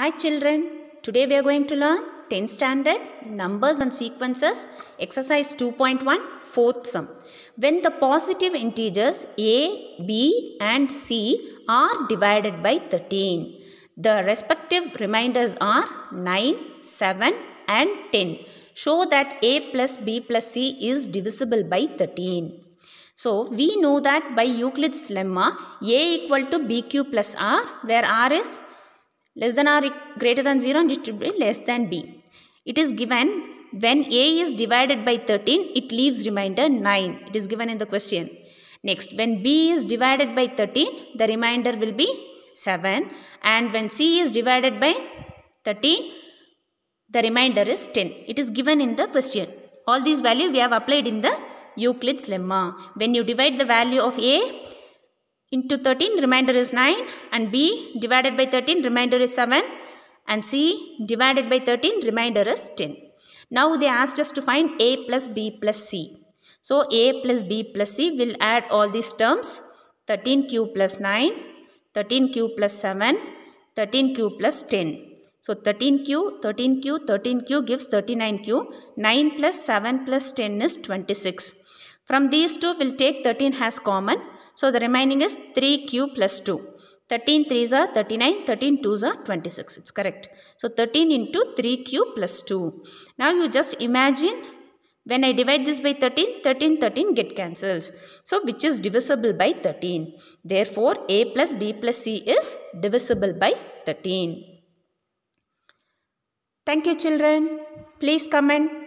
Hi children, today we are going to learn 10 standard numbers and sequences exercise 2.1 fourth sum. When the positive integers a, b and c are divided by 13, the respective reminders are 9, 7 and 10. Show that a plus b plus c is divisible by 13. So we know that by Euclid's lemma a equal to bq plus r where r is less than or greater than 0 and it less than b. It is given when a is divided by 13, it leaves remainder 9. It is given in the question. Next, when b is divided by 13, the remainder will be 7. And when c is divided by 13, the remainder is 10. It is given in the question. All these value we have applied in the Euclid's lemma. When you divide the value of a into 13 remainder is 9 and B divided by 13 remainder is 7 and C divided by 13 remainder is 10. Now they asked us to find A plus B plus C. So A plus B plus C will add all these terms 13Q plus 9, 13Q plus 7, 13Q plus 10. So 13Q, 13Q, 13Q gives 39Q. 9 plus 7 plus 10 is 26. From these two, we'll take 13 has common. So the remaining is 3q plus 2. 13 3s are 39, 13 2s are 26. It's correct. So 13 into 3q plus 2. Now you just imagine when I divide this by 13, 13, 13 get cancels. So which is divisible by 13. Therefore a plus b plus c is divisible by 13. Thank you children. Please comment.